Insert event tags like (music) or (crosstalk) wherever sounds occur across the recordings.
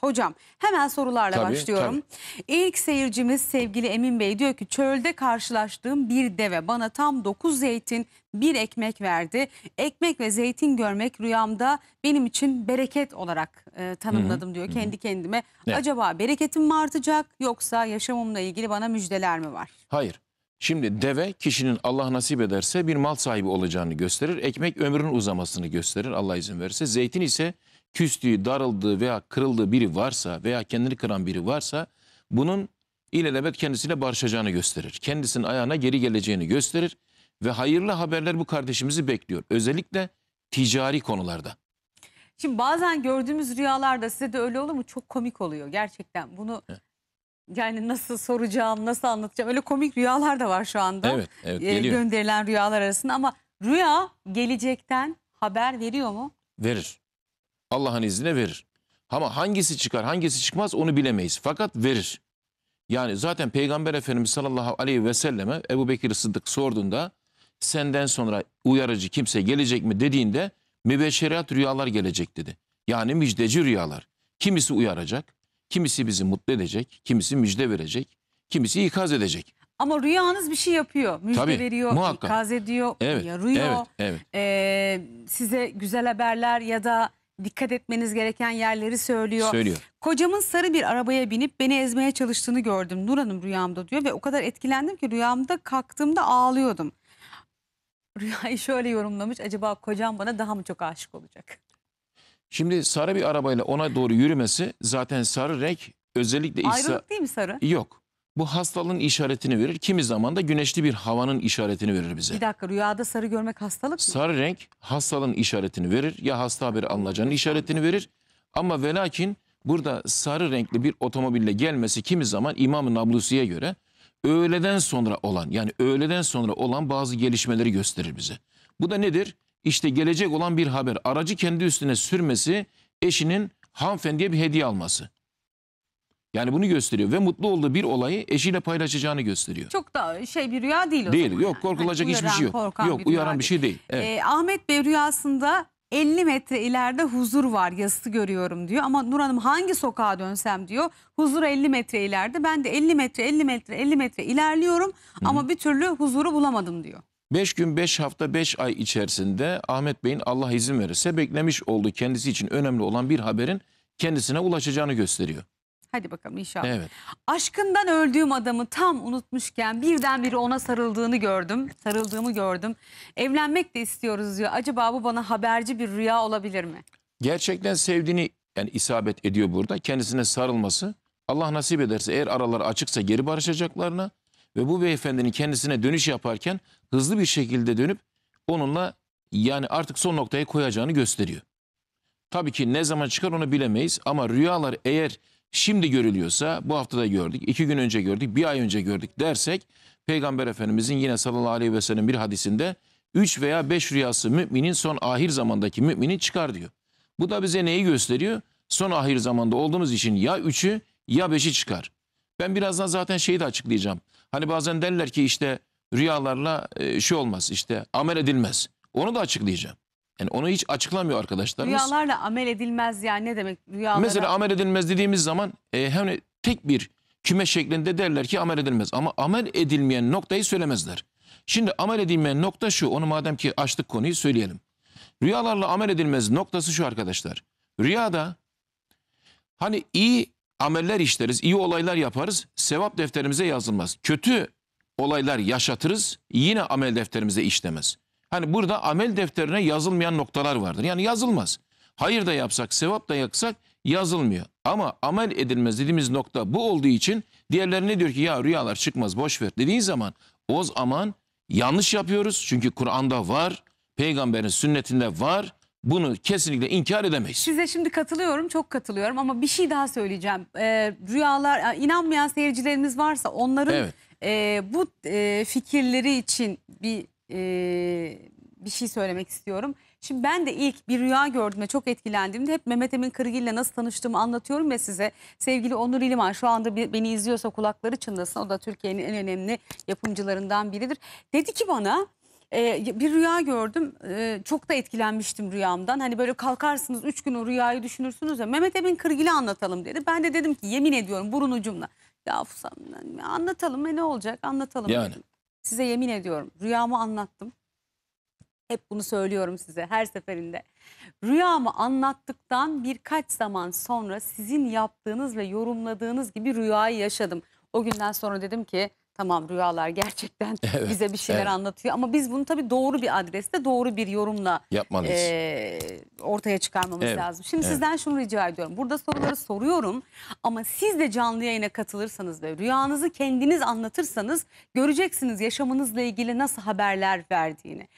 Hocam hemen sorularla tabii, başlıyorum. Tabii. İlk seyircimiz sevgili Emin Bey diyor ki çölde karşılaştığım bir deve bana tam 9 zeytin bir ekmek verdi. Ekmek ve zeytin görmek rüyamda benim için bereket olarak e, tanımladım Hı -hı. diyor Hı -hı. kendi kendime. Evet. Acaba bereketim mi artacak yoksa yaşamımla ilgili bana müjdeler mi var? Hayır. Şimdi deve kişinin Allah nasip ederse bir mal sahibi olacağını gösterir. Ekmek ömrünün uzamasını gösterir Allah izin verirse. Zeytin ise küstüğü, darıldığı veya kırıldığı biri varsa veya kendini kıran biri varsa bunun ilelebet kendisiyle barışacağını gösterir. Kendisinin ayağına geri geleceğini gösterir ve hayırlı haberler bu kardeşimizi bekliyor. Özellikle ticari konularda. Şimdi bazen gördüğümüz rüyalarda size de öyle olur mu? Çok komik oluyor gerçekten. Bunu He. yani nasıl soracağım, nasıl anlatacağım? Öyle komik rüyalar da var şu anda. Evet, evet e, geliyor. gönderilen rüyalar arasında ama rüya gelecekten haber veriyor mu? Verir. Allah'ın izniyle verir. Ama hangisi çıkar hangisi çıkmaz onu bilemeyiz. Fakat verir. Yani zaten Peygamber Efendimiz sallallahu aleyhi ve selleme Ebu Bekir Sıddık sorduğunda senden sonra uyarıcı kimse gelecek mi dediğinde mübeşşeriat rüyalar gelecek dedi. Yani müjdeci rüyalar. Kimisi uyaracak, kimisi bizi mutlu edecek, kimisi müjde verecek, kimisi ikaz edecek. Ama rüyanız bir şey yapıyor. Müjde Tabii, veriyor, muhakkak. ikaz ediyor, evet, uyarıyor. Evet, evet. E, size güzel haberler ya da dikkat etmeniz gereken yerleri söylüyor. Söylüyor. Kocamın sarı bir arabaya binip beni ezmeye çalıştığını gördüm. Nur Hanım rüyamda diyor ve o kadar etkilendim ki rüyamda kalktığımda ağlıyordum. (laughs) Rüyayı şöyle yorumlamış. Acaba kocam bana daha mı çok aşık olacak? Şimdi sarı bir arabayla ona doğru yürümesi zaten sarı renk özellikle... Ayrılık değil mi sarı? Yok. Bu hastalığın işaretini verir. Kimi zaman da güneşli bir havanın işaretini verir bize. Bir dakika rüyada sarı görmek hastalık mı? Sarı renk hastalığın işaretini verir. Ya hasta haberi alınacağının işaretini verir. Ama velakin burada sarı renkli bir otomobille gelmesi kimi zaman İmam-ı Nablusi'ye göre öğleden sonra olan yani öğleden sonra olan bazı gelişmeleri gösterir bize. Bu da nedir? İşte gelecek olan bir haber. Aracı kendi üstüne sürmesi, eşinin hanımefendiye bir hediye alması. Yani bunu gösteriyor ve mutlu olduğu bir olayı eşiyle paylaşacağını gösteriyor. Çok da şey bir rüya değil o Değil, zaman. yok korkulacak hani hiçbir şey yok. Yok bir uyaran bir şey değil. Evet. Ee, Ahmet Bey rüyasında 50 metre ileride huzur var yazısı görüyorum diyor. Ama Nur Hanım hangi sokağa dönsem diyor. Huzur 50 metre ileride. Ben de 50 metre 50 metre 50 metre ilerliyorum ama bir türlü huzuru bulamadım diyor. 5 gün, 5 hafta, 5 ay içerisinde Ahmet Bey'in Allah izin verirse beklemiş olduğu kendisi için önemli olan bir haberin kendisine ulaşacağını gösteriyor. Hadi bakalım inşallah. Evet. Aşkından öldüğüm adamı tam unutmuşken birdenbire ona sarıldığını gördüm. Sarıldığımı gördüm. Evlenmek de istiyoruz diyor. Acaba bu bana haberci bir rüya olabilir mi? Gerçekten sevdiğini yani isabet ediyor burada. Kendisine sarılması Allah nasip ederse eğer aralar açıksa geri barışacaklarına ve bu beyefendinin kendisine dönüş yaparken hızlı bir şekilde dönüp onunla yani artık son noktayı koyacağını gösteriyor. Tabii ki ne zaman çıkar onu bilemeyiz ama rüyalar eğer şimdi görülüyorsa bu haftada gördük, iki gün önce gördük, bir ay önce gördük dersek Peygamber Efendimizin yine sallallahu aleyhi ve sellem bir hadisinde 3 veya 5 rüyası müminin son ahir zamandaki müminin çıkar diyor. Bu da bize neyi gösteriyor? Son ahir zamanda olduğumuz için ya 3'ü ya 5'i çıkar. Ben birazdan zaten şeyi de açıklayacağım. Hani bazen derler ki işte rüyalarla e, şey olmaz işte amel edilmez. Onu da açıklayacağım. Yani onu hiç açıklamıyor arkadaşlarımız. Rüyalarla amel edilmez yani ne demek rüyalara? Mesela amel edilmez dediğimiz zaman e, hem hani de tek bir küme şeklinde derler ki amel edilmez. Ama amel edilmeyen noktayı söylemezler. Şimdi amel edilmeyen nokta şu. Onu madem ki açtık konuyu söyleyelim. Rüyalarla amel edilmez noktası şu arkadaşlar. Rüyada hani iyi ameller işleriz, iyi olaylar yaparız, sevap defterimize yazılmaz. Kötü olaylar yaşatırız, yine amel defterimize işlemez. Hani burada amel defterine yazılmayan noktalar vardır. Yani yazılmaz. Hayır da yapsak, sevap da yapsak yazılmıyor. Ama amel edilmez dediğimiz nokta bu olduğu için diğerleri ne diyor ki ya rüyalar çıkmaz boş ver dediği zaman o zaman yanlış yapıyoruz. Çünkü Kur'an'da var, peygamberin sünnetinde var. Bunu kesinlikle inkar edemeyiz. Size şimdi katılıyorum, çok katılıyorum ama bir şey daha söyleyeceğim. Ee, rüyalar, inanmayan seyircilerimiz varsa onların Evet. e, bu e, fikirleri için bir e, bir şey söylemek istiyorum. Şimdi ben de ilk bir rüya gördüğümde çok etkilendiğimde hep Mehmet Emin Kırgil ile nasıl tanıştığımı anlatıyorum ve size sevgili Onur İliman şu anda beni izliyorsa kulakları çınlasın. O da Türkiye'nin en önemli yapımcılarından biridir. Dedi ki bana e, bir rüya gördüm. E, çok da etkilenmiştim rüyamdan. Hani böyle kalkarsınız üç gün o rüyayı düşünürsünüz ya. Mehmet Emin Kırgil'i anlatalım dedi. Ben de dedim ki yemin ediyorum burun ucumla. Ya Fusam anlatalım ne olacak anlatalım. Yani. Dedim. Size yemin ediyorum rüyamı anlattım. Hep bunu söylüyorum size her seferinde. Rüyamı anlattıktan birkaç zaman sonra sizin yaptığınız ve yorumladığınız gibi rüyayı yaşadım. O günden sonra dedim ki Tamam rüyalar gerçekten (laughs) evet, bize bir şeyler evet. anlatıyor ama biz bunu tabii doğru bir adreste doğru bir yorumla Yapmalıyız. e, ortaya çıkarmamız evet, lazım. Şimdi evet. sizden şunu rica ediyorum. Burada soruları soruyorum ama siz de canlı yayına katılırsanız ve rüyanızı kendiniz anlatırsanız göreceksiniz yaşamınızla ilgili nasıl haberler verdiğini.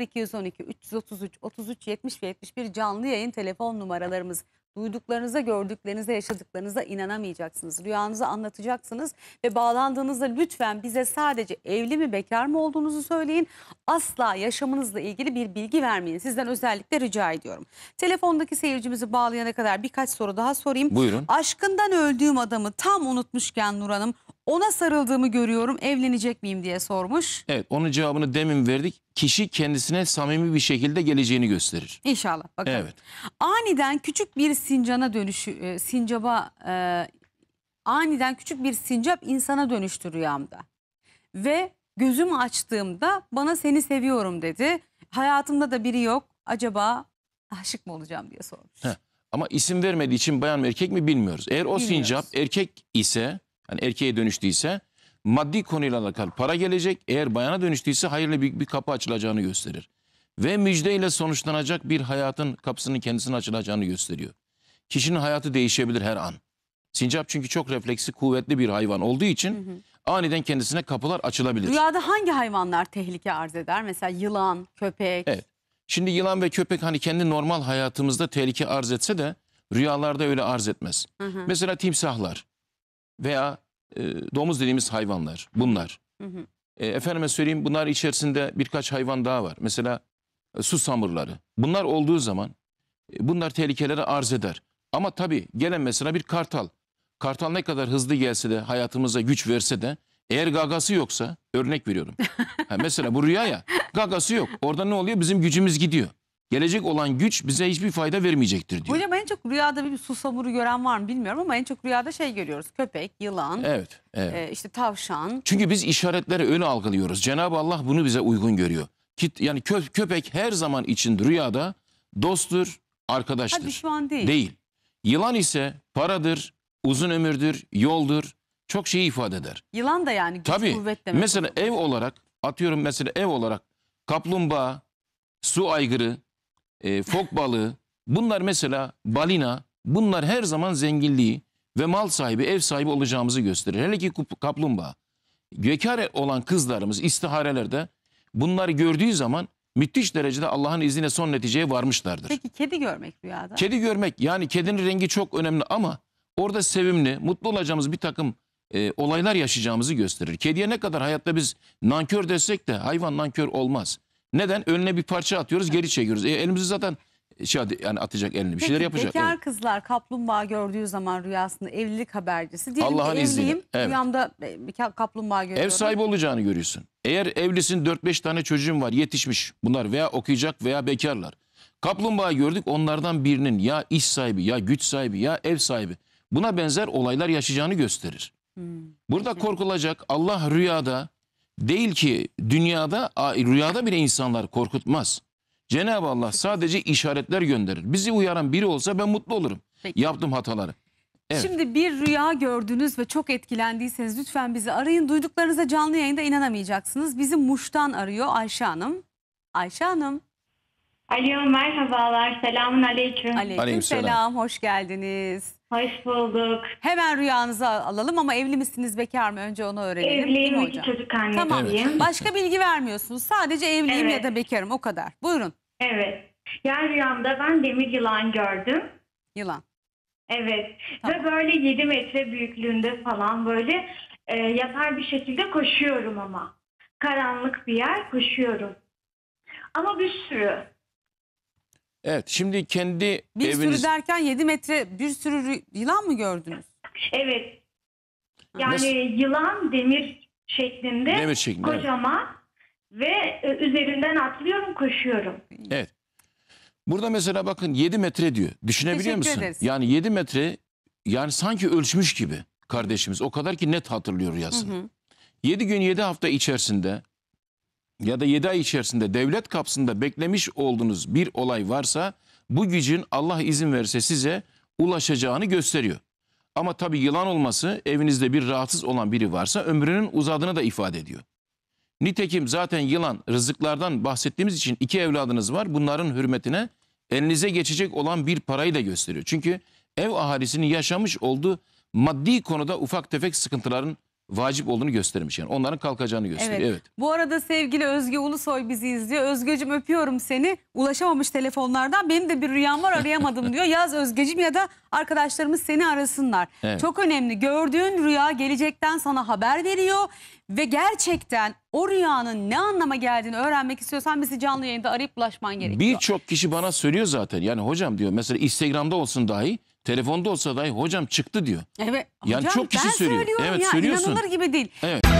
0212 333 33 70 ve 71 canlı yayın telefon numaralarımız duyduklarınıza, gördüklerinize, yaşadıklarınıza inanamayacaksınız. Rüyanızı anlatacaksınız ve bağlandığınızda lütfen bize sadece evli mi, bekar mı olduğunuzu söyleyin. Asla yaşamınızla ilgili bir bilgi vermeyin. Sizden özellikle rica ediyorum. Telefondaki seyircimizi bağlayana kadar birkaç soru daha sorayım. Buyurun. Aşkından öldüğüm adamı tam unutmuşken Nur Hanım ona sarıldığımı görüyorum evlenecek miyim diye sormuş. Evet onun cevabını demin verdik. Kişi kendisine samimi bir şekilde geleceğini gösterir. İnşallah bakalım. Evet. Aniden küçük bir sincana dönüşü, e, sincaba e, aniden küçük bir sincap insana dönüştü rüyamda. Ve gözüm açtığımda bana seni seviyorum dedi. Hayatımda da biri yok. Acaba aşık mı olacağım diye sormuş. Heh. Ama isim vermediği için bayan mı erkek mi bilmiyoruz. Eğer o Bilmiyoruz. sincap erkek ise yani erkeğe dönüştüyse maddi konuyla alakalı para gelecek. Eğer bayana dönüştüyse hayırlı bir, bir kapı açılacağını gösterir. Ve müjdeyle sonuçlanacak bir hayatın kapısının kendisine açılacağını gösteriyor. Kişinin hayatı değişebilir her an. Sincap çünkü çok refleksi kuvvetli bir hayvan olduğu için hı hı. aniden kendisine kapılar açılabilir. Rüyada hangi hayvanlar tehlike arz eder? Mesela yılan, köpek. Evet. Şimdi yılan ve köpek hani kendi normal hayatımızda tehlike arz etse de rüyalarda öyle arz etmez. Hı hı. Mesela timsahlar veya e, domuz dediğimiz hayvanlar bunlar. Hı hı. E, efendime söyleyeyim bunlar içerisinde birkaç hayvan daha var. Mesela e, su samurları. Bunlar olduğu zaman e, bunlar tehlikeleri arz eder. Ama tabii gelen mesela bir kartal. Kartal ne kadar hızlı gelse de hayatımıza güç verse de eğer gagası yoksa örnek veriyorum. (laughs) ha, mesela bu rüya ya gagası yok. Orada ne oluyor? Bizim gücümüz gidiyor gelecek olan güç bize hiçbir fayda vermeyecektir diyor. Hocam en çok rüyada bir susamuru gören var mı bilmiyorum ama en çok rüyada şey görüyoruz. Köpek, yılan, Evet. evet. e, işte tavşan. Çünkü biz işaretleri öyle algılıyoruz. Cenab-ı Allah bunu bize uygun görüyor. Kit, yani kö- köpek her zaman için rüyada dosttur, arkadaştır. Ha düşman değil. Değil. Yılan ise paradır, uzun ömürdür, yoldur. Çok şeyi ifade eder. Yılan da yani güç Tabii. kuvvet demek. Mesela ev olarak atıyorum mesela ev olarak kaplumbağa, su aygırı, e, fok balığı bunlar mesela balina bunlar her zaman zenginliği ve mal sahibi ev sahibi olacağımızı gösterir. Hele ki kaplumbağa. Bekar olan kızlarımız istiharelerde bunları gördüğü zaman müthiş derecede Allah'ın izniyle son neticeye varmışlardır. Peki kedi görmek rüyada? Kedi görmek yani kedinin rengi çok önemli ama orada sevimli, mutlu olacağımız bir takım e, olaylar yaşayacağımızı gösterir. Kediye ne kadar hayatta biz nankör desek de hayvan nankör olmaz. Neden? Önüne bir parça atıyoruz geri çekiyoruz. E, elimizi zaten şey yani atacak elini bir Peki, şeyler yapacak. Bekar evet. kızlar kaplumbağa gördüğü zaman rüyasında evlilik habercisi. Diyelim Allah'ın izniyle. Evet. Rüyamda e, kaplumbağa görüyorum. Ev sahibi olacağını görüyorsun. Eğer evlisin 4-5 tane çocuğun var yetişmiş bunlar veya okuyacak veya bekarlar. Kaplumbağa gördük onlardan birinin ya iş sahibi ya güç sahibi ya ev sahibi buna benzer olaylar yaşayacağını gösterir. Hmm. Burada korkulacak Allah rüyada Değil ki dünyada rüyada bile insanlar korkutmaz. Cenab-ı Allah sadece işaretler gönderir. Bizi uyaran biri olsa ben mutlu olurum. Peki. Yaptığım hataları. Evet. Şimdi bir rüya gördünüz ve çok etkilendiyseniz lütfen bizi arayın. Duyduklarınıza canlı yayında inanamayacaksınız. Bizi Muş'tan arıyor Ayşe Hanım. Ayşe Hanım. Alo merhabalar. Selamun aleyküm. Selam Aleykümselam. Hoş geldiniz. Hoş bulduk. Hemen rüyanızı alalım ama evli misiniz bekar mı? Önce onu öğrenelim. Evliyim iki hocam? çocuk annesiyim. Tamam. (laughs) Başka bilgi vermiyorsunuz. Sadece evliyim Evet. ya da bekarım o kadar. Buyurun. Evet. Yani rüyamda ben demir yılan gördüm. Yılan. Evet. Tamam. Ve böyle 7 metre büyüklüğünde falan böyle e, yatar bir şekilde koşuyorum ama. Karanlık bir yer koşuyorum. Ama bir sürü. Evet şimdi kendi Bir eviniz... sürü derken 7 metre bir sürü yılan mı gördünüz? Evet. Yani Nasıl? yılan demir şeklinde, Demir şeklinde, evet. kocaman ve e, üzerinden atlıyorum koşuyorum. Evet. Burada mesela bakın 7 metre diyor. Düşünebiliyor Teşekkür musun? ederiz. Yani 7 metre yani sanki ölçmüş gibi kardeşimiz. O kadar ki net hatırlıyor yazın. 7 gün 7 hafta içerisinde ya da 7 ay içerisinde devlet kapsında beklemiş olduğunuz bir olay varsa bu gücün Allah izin verse size ulaşacağını gösteriyor. Ama tabii yılan olması evinizde bir rahatsız olan biri varsa ömrünün uzadığını da ifade ediyor. Nitekim zaten yılan rızıklardan bahsettiğimiz için iki evladınız var. Bunların hürmetine elinize geçecek olan bir parayı da gösteriyor. Çünkü ev ahalisinin yaşamış olduğu maddi konuda ufak tefek sıkıntıların vacip olduğunu göstermiş. Yani onların kalkacağını gösteriyor. Evet. evet. Bu arada sevgili Özge Ulusoy bizi izliyor. Özgecim öpüyorum seni. Ulaşamamış telefonlardan. Benim de bir rüyam var arayamadım diyor. Yaz Özgecim ya da arkadaşlarımız seni arasınlar. Evet. Çok önemli. Gördüğün rüya gelecekten sana haber veriyor ve gerçekten o rüyanın ne anlama geldiğini öğrenmek istiyorsan bizi canlı yayında arayıp ulaşman gerekiyor. Birçok kişi bana söylüyor zaten. Yani hocam diyor mesela Instagram'da olsun dahi Telefonda olsa dahi hocam çıktı diyor. Evet. Yani hocam, çok kişi ben söylüyor. Evet ya, söylüyorsun. İnanılır gibi değil. Evet.